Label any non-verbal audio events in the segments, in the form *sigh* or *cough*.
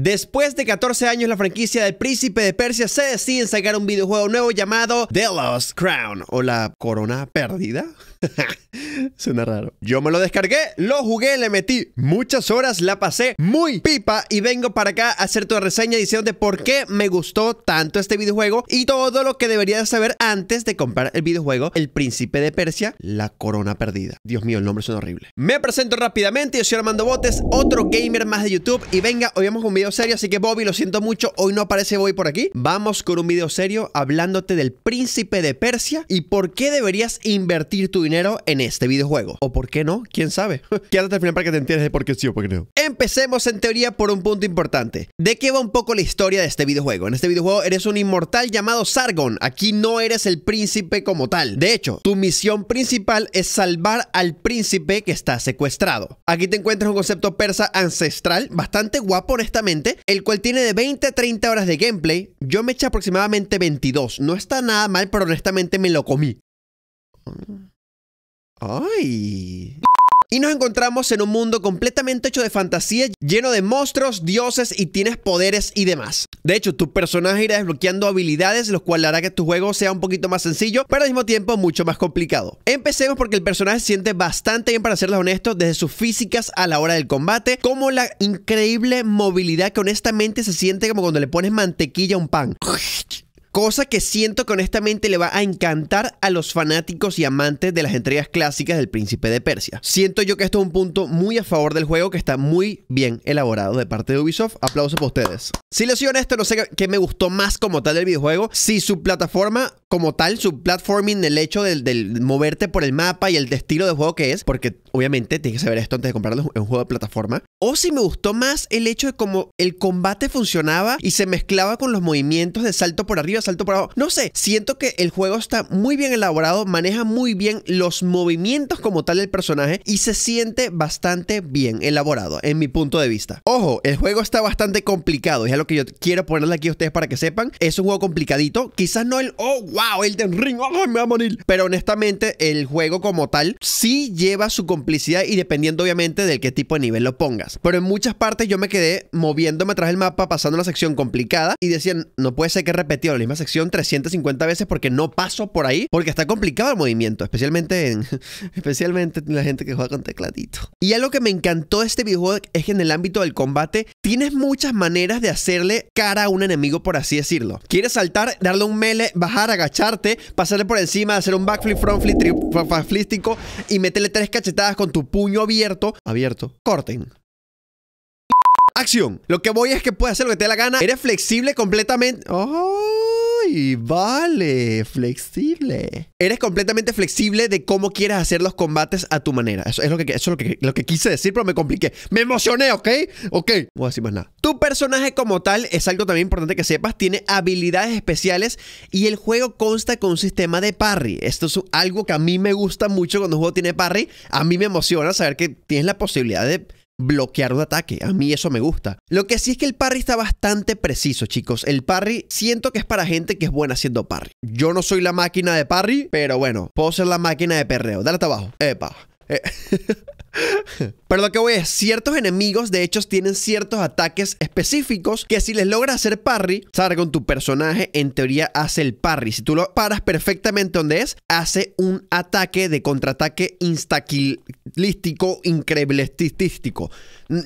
Después de 14 años, la franquicia del Príncipe de Persia se decide en sacar un videojuego nuevo llamado The Lost Crown o la Corona Perdida. *laughs* Suena raro. Yo me lo descargué, lo jugué, le metí muchas horas, la pasé muy pipa y vengo para acá a hacer tu reseña diciendo de por qué me gustó tanto este videojuego y todo lo que deberías saber antes de comprar el videojuego El Príncipe de Persia, la Corona Perdida. Dios mío, el nombre suena horrible. Me presento rápidamente, yo soy Armando Botes, otro gamer más de YouTube y venga, hoy vamos con un video serio, así que Bobby, lo siento mucho, hoy no aparece Bobby por aquí. Vamos con un video serio hablándote del príncipe de Persia y por qué deberías invertir tu dinero en este videojuego. O por qué no, quién sabe. *laughs* Quédate al final para que te entiendas de por qué sí o por qué no. Empecemos en teoría por un punto importante. ¿De qué va un poco la historia de este videojuego? En este videojuego eres un inmortal llamado Sargon. Aquí no eres el príncipe como tal. De hecho, tu misión principal es salvar al príncipe que está secuestrado. Aquí te encuentras un concepto persa ancestral bastante guapo honestamente el cual tiene de 20 a 30 horas de gameplay. Yo me eché aproximadamente 22. No está nada mal, pero honestamente me lo comí. Ay. Y nos encontramos en un mundo completamente hecho de fantasía, lleno de monstruos, dioses y tienes poderes y demás. De hecho, tu personaje irá desbloqueando habilidades, lo cual hará que tu juego sea un poquito más sencillo, pero al mismo tiempo mucho más complicado. Empecemos porque el personaje se siente bastante bien, para serles honestos desde sus físicas a la hora del combate, como la increíble movilidad que honestamente se siente como cuando le pones mantequilla a un pan. Cosa que siento que honestamente le va a encantar a los fanáticos y amantes de las entregas clásicas del Príncipe de Persia. Siento yo que esto es un punto muy a favor del juego que está muy bien elaborado de parte de Ubisoft. Aplausos para ustedes. Si les soy honesto, no sé qué me gustó más como tal del videojuego. Si su plataforma como tal su platforming, el hecho del, moverte por el mapa y el estilo de juego que es, porque obviamente tienes que saber esto antes de comprarlo en un juego de plataforma, o si me gustó más el hecho de cómo el combate funcionaba y se mezclaba con los movimientos de salto por arriba, salto por abajo. No sé, siento que el juego está muy bien elaborado, maneja muy bien los movimientos como tal del personaje y se siente bastante bien elaborado en mi punto de vista. Ojo, el juego está bastante complicado, es lo que yo quiero ponerle aquí a ustedes para que sepan, es un juego complicadito, quizás no el oh, wow, Elden Ring, ay, me va a morir. Pero honestamente, el juego como tal sí lleva su complicidad y dependiendo obviamente del qué tipo de nivel lo pongas. Pero en muchas partes yo me quedé moviéndome atrás del mapa, pasando la sección complicada y decían, no puede ser que he repetido la misma sección 350 veces porque no paso por ahí, porque está complicado el movimiento, especialmente en, *laughs* especialmente la gente que juega con tecladito. Y algo que me encantó de este videojuego es que en el ámbito del combate tienes muchas maneras de hacerle cara a un enemigo, por así decirlo. Quieres saltar, darle un mele, bajar, a agachar pasarle por encima, hacer un backflip, frontflip, flístico y meterle tres cachetadas con tu puño abierto. Abierto. Corten. Acción. Lo que voy es que puedes hacer lo que te dé la gana. Eres flexible completamente. ¡Oh! vale! Flexible. Eres completamente flexible de cómo quieres hacer los combates a tu manera. Eso es lo que, eso es lo que, lo que quise decir, pero me compliqué. Me emocioné, ¿ok? Ok. No voy a decir más nada. Tu personaje como tal, es algo también importante que sepas, tiene habilidades especiales y el juego consta con un sistema de parry. Esto es algo que a mí me gusta mucho cuando un juego tiene parry. A mí me emociona saber que tienes la posibilidad de bloquear un ataque. A mí eso me gusta. Lo que sí es que el parry está bastante preciso, chicos. El parry siento que es para gente que es buena haciendo parry. Yo no soy la máquina de parry, pero bueno, puedo ser la máquina de perreo. Dale hasta abajo. Epa. Eh, *laughs* Pero lo que voy es, ciertos enemigos de hecho tienen ciertos ataques específicos que si les logras hacer parry, sabes con tu personaje en teoría hace el parry. Si tú lo paras perfectamente donde es, hace un ataque de contraataque instaquilístico, increbletístico.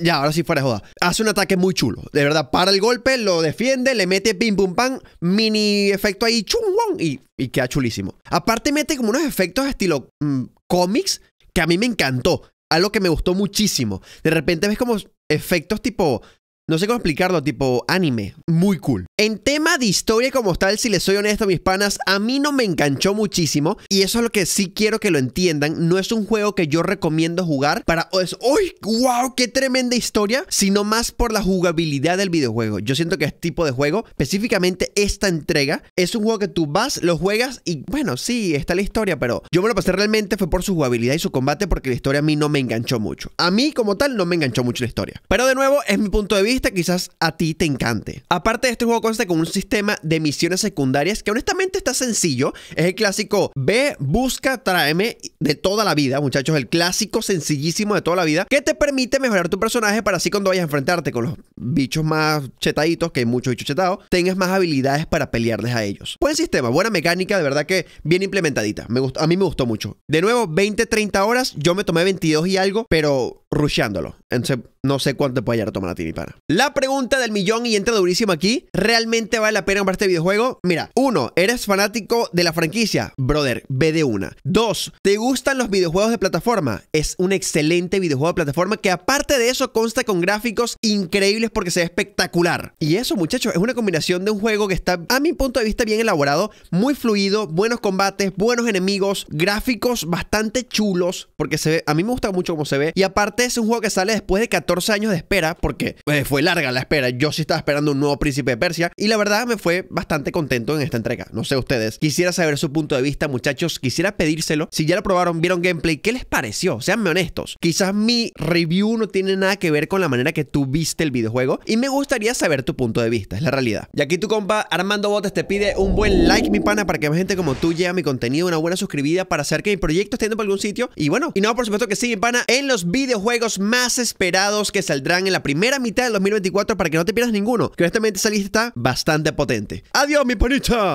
Ya, ahora sí fuera joda. Hace un ataque muy chulo. De verdad, para el golpe, lo defiende, le mete pim pum pam, mini efecto ahí, chum, y, queda chulísimo. Aparte mete como unos efectos estilo mm, cómics que a mí me encantó algo que me gustó muchísimo. De repente ves como efectos tipo no sé cómo explicarlo, tipo anime. Muy cool. En tema de historia como tal, si les soy honesto, mis panas, a mí no me enganchó muchísimo. Y eso es lo que sí quiero que lo entiendan. No es un juego que yo recomiendo jugar para... ¡Uy! ¡Wow! ¡Qué tremenda historia! Sino más por la jugabilidad del videojuego. Yo siento que este tipo de juego, específicamente esta entrega, es un juego que tú vas, lo juegas y bueno, sí, está la historia, pero yo me lo pasé realmente fue por su jugabilidad y su combate porque la historia a mí no me enganchó mucho. A mí como tal no me enganchó mucho la historia. Pero de nuevo, es mi punto de vista quizás a ti te encante. Aparte de este juego consta con un sistema de misiones secundarias que honestamente está sencillo. Es el clásico ve, busca, tráeme de toda la vida, muchachos. El clásico sencillísimo de toda la vida que te permite mejorar tu personaje para así cuando vayas a enfrentarte con los bichos más chetaditos, que hay muchos bichos chetados, tengas más habilidades para pelearles a ellos. Buen sistema, buena mecánica, de verdad que bien implementadita. Me gustó, a mí me gustó mucho. De nuevo, 20, 30 horas, yo me tomé 22 y algo, pero rusheándolo. Entonces, no sé cuánto te puede llegar a tomar a ti, mi La pregunta del millón y entra durísimo aquí. ¿Realmente vale la pena comprar este videojuego? Mira, uno, ¿eres fanático de la franquicia? Brother, ve de una. Dos, ¿te gustan los videojuegos de plataforma? Es un excelente videojuego de plataforma que aparte de eso consta con gráficos increíbles porque se ve espectacular. Y eso, muchachos, es una combinación de un juego que está, a mi punto de vista, bien elaborado, muy fluido, buenos combates, buenos enemigos, gráficos bastante chulos, porque se ve, a mí me gusta mucho cómo se ve. Y aparte, es un juego que sale después de 14 años de espera, porque eh, fue larga la espera. Yo sí estaba esperando un nuevo príncipe de Persia y la verdad me fue bastante contento en esta entrega. No sé ustedes. Quisiera saber su punto de vista, muchachos. Quisiera pedírselo. Si ya lo probaron, vieron gameplay, ¿qué les pareció? Seanme honestos. Quizás mi review no tiene nada que ver con la manera que tú viste el videojuego y me gustaría saber tu punto de vista. Es la realidad. Y aquí tu compa Armando Botes te pide un buen like, mi pana, para que más gente como tú llegue a mi contenido, una buena suscribida para hacer que mi proyecto esté en algún sitio. Y bueno, y no, por supuesto que sí, mi pana, en los videojuegos juegos más esperados que saldrán en la primera mitad de 2024 para que no te pierdas ninguno. Que honestamente esa lista está bastante potente. ¡Adiós, mi panita!